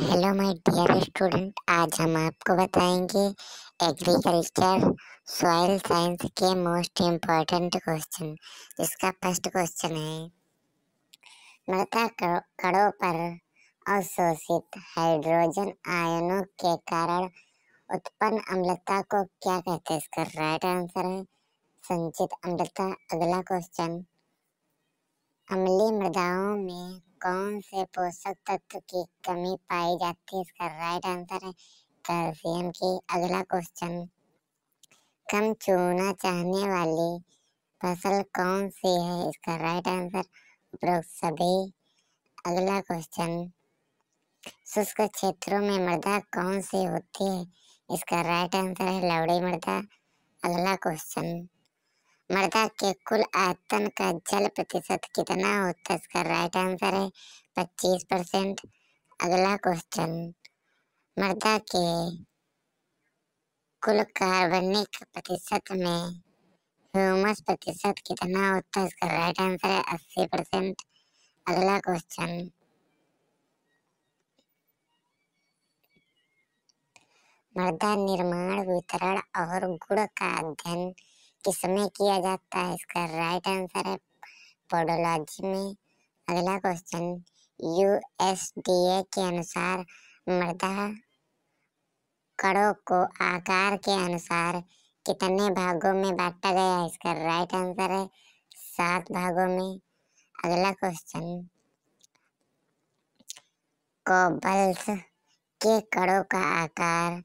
hello my dear student आज हम आपको बताएंगे एग्रीकल्चर सॉइल साइंस के मोस्ट इम्पॉर्टेंट क्वेश्चन जिसका फर्स्ट क्वेश्चन है मृदा कड़ों पर अवशोषित हाइड्रोजन आयनों के कारण उत्पन्न अम्लता को क्या कहते हैं इसका राइट आंसर है संचित अम्लता अगला क्वेश्चन अम्लीय मृदाओं में कौन से पोषक तत्व की कमी पाई जाती है इसका राइट आंसर है कैल्शियम की अगला क्वेश्चन कम चूना चाहने वाली फसल कौन सी है इसका राइट आंसर उपरोक्त सभी अगला क्वेश्चन शुष्क क्षेत्रों में मृदा कौन सी होती है इसका राइट आंसर है लवड़ी मृदा अगला क्वेश्चन मृदा के कुल आयतन का जल प्रतिशत कितना होता है इसका राइट आंसर है पच्चीस परसेंट अगला क्वेश्चन मृदा के कुल कार्बनिक प्रतिशत में ह्यूमस प्रतिशत कितना होता है इसका राइट आंसर है अस्सी परसेंट अगला क्वेश्चन मृदा निर्माण वितरण और गुण का अध्ययन किस समय किया जाता है इसका राइट आंसर है पोडोलॉजी में अगला क्वेश्चन यूएसडीए के अनुसार मृदा कड़ों को आकार के अनुसार कितने भागों में बांटा गया है इसका राइट आंसर है सात भागों में अगला क्वेश्चन कोबल्स के कड़ों का आकार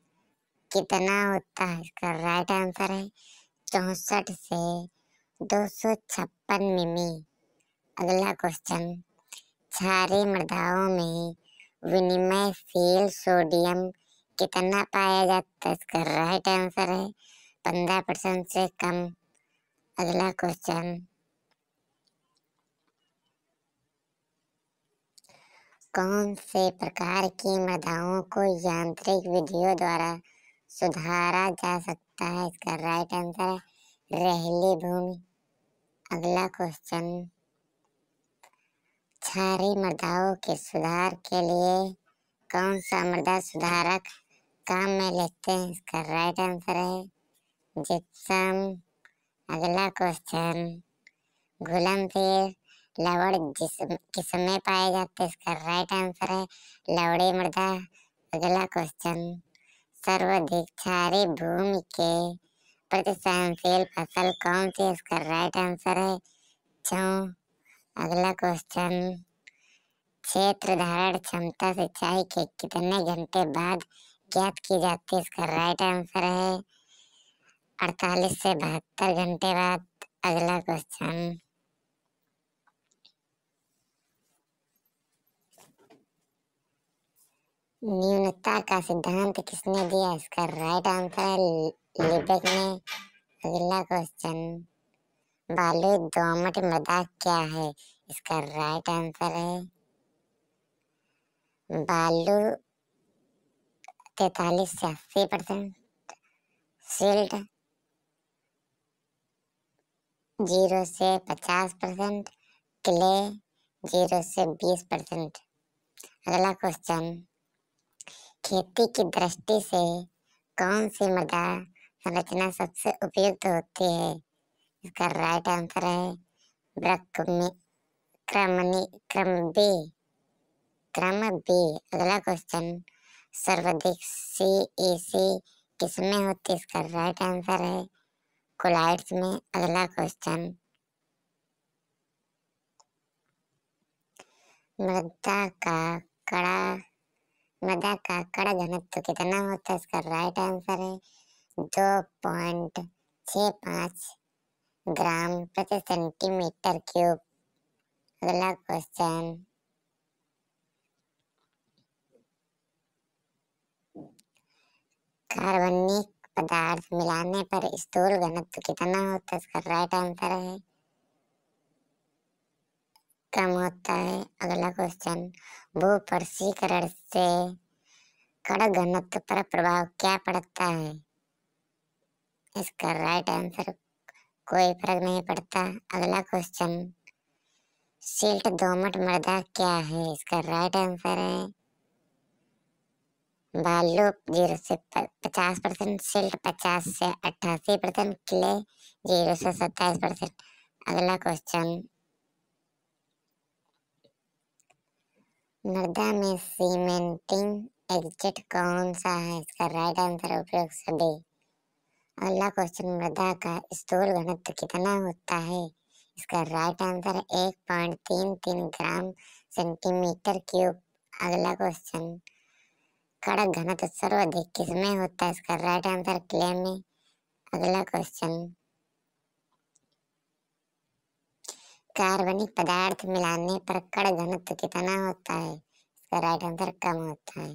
कितना होता है इसका राइट आंसर है चौसठ से दो सौ छप्पन मिमी अगला क्वेश्चन क्षारीय मृदाओं में विनिमय सेल सोडियम कितना पाया जाता है इसका राइट आंसर है पंद्रह परसेंट से कम अगला क्वेश्चन कौन से प्रकार की मृदाओं को यांत्रिक विधियों द्वारा सुधारा जा सकता है इसका राइट आंसर है रहली भूमि अगला क्वेश्चन क्षारी मृदाओं के सुधार के लिए कौन सा मृदा सुधारक काम में लेते हैं इसका राइट आंसर है जिप्सम अगला क्वेश्चन घुलनशील लवण जिस किसमें पाए जाते हैं इसका राइट आंसर है लवड़ी मृदा अगला क्वेश्चन सर्वाधिक सर्वाधिकारी भूमि के प्रति सहनशील फसल कौन सी इसका राइट आंसर है चौ अगला क्वेश्चन क्षेत्र धारण क्षमता सिंचाई के कितने घंटे बाद ज्ञात की जाती है इसका राइट आंसर है अड़तालीस से बहत्तर घंटे बाद अगला क्वेश्चन न्यूनता का सिद्धांत किसने दिया इसका राइट आंसर है लिबेक ने अगला क्वेश्चन बालू दोमट मृदा क्या है इसका राइट आंसर है बालू तैतालीस से अस्सी परसेंट सिल्ट जीरो से पचास परसेंट क्ले जीरो से बीस परसेंट अगला क्वेश्चन खेती की दृष्टि से कौन सी मृदा संरचना सबसे उपयुक्त होती है इसका राइट आंसर है क्रम बी क्रम बी अगला क्वेश्चन सर्वाधिक सी ए सी किसमें होती है इसका राइट आंसर है कोलाइड्स में अगला क्वेश्चन मृदा का कड़ा मृदा का कड़ा घनत्व तो कितना होता है इसका राइट आंसर है दो पॉइंट छ पाँच ग्राम प्रति सेंटीमीटर क्यूब अगला क्वेश्चन कार्बनिक पदार्थ मिलाने पर स्थूल घनत्व तो कितना होता है इसका राइट आंसर है कम होता है अगला क्वेश्चन भूपरिशीकरण से कण घनत्व पर प्रभाव क्या पड़ता है इसका राइट आंसर कोई फर्क नहीं पड़ता अगला क्वेश्चन सिल्ट दोमट मृदा क्या है इसका राइट आंसर है बालू जीरो से पचास परसेंट सिल्ट पचास से अट्ठासी परसेंट क्ले जीरो से सत्ताईस परसेंट अगला क्वेश्चन मृदा में सीमेंटिंग एग्जिट कौन सा है इसका राइट आंसर उपयोग सभी अगला क्वेश्चन मृदा का स्थूल घनत्व कितना होता है इसका राइट आंसर एक पॉइंट तीन तीन ग्राम सेंटीमीटर क्यूब अगला क्वेश्चन कड़क घनत्व सर्वाधिक किसमें होता है इसका राइट आंसर क्ले में अगला क्वेश्चन कार्बनिक पदार्थ मिलाने पर कड़ घनत्व कितना होता है इसका राइट आंसर कम होता है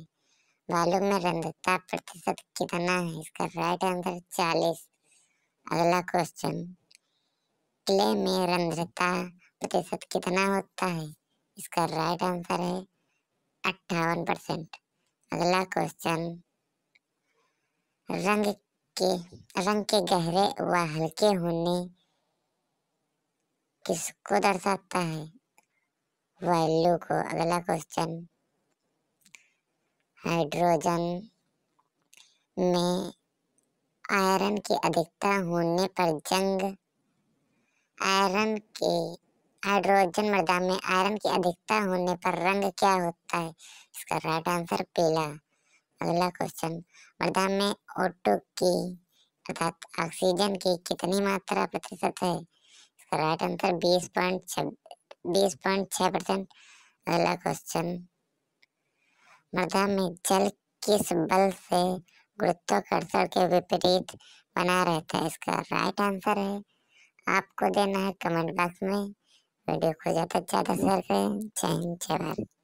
वालों में रंधता प्रतिशत कितना है इसका राइट आंसर चालीस अगला क्वेश्चन क्ले में रंध्रता प्रतिशत कितना होता है इसका राइट आंसर है अट्ठावन परसेंट अगला क्वेश्चन रंग के रंग के गहरे व हल्के होने किसको दर्शाता है वैल्यू को अगला क्वेश्चन हाइड्रोजन में आयरन की अधिकता होने पर जंग आयरन के हाइड्रोजन मृदा में आयरन की अधिकता होने पर रंग क्या होता है इसका राइट आंसर पीला अगला क्वेश्चन मृदा में ओटो की अर्थात ऑक्सीजन की कितनी मात्रा प्रतिशत है इसका राइट आंसर बीस पॉइंट बीस पॉइंट छः परसेंट अगला क्वेश्चन मृदा में जल किस बल से गुरुत्वाकर्षण के विपरीत बना रहता है इसका राइट आंसर है आपको देना है कमेंट बॉक्स में वीडियो को ज़्यादा से ज़्यादा शेयर करें जय हिंद जय भारत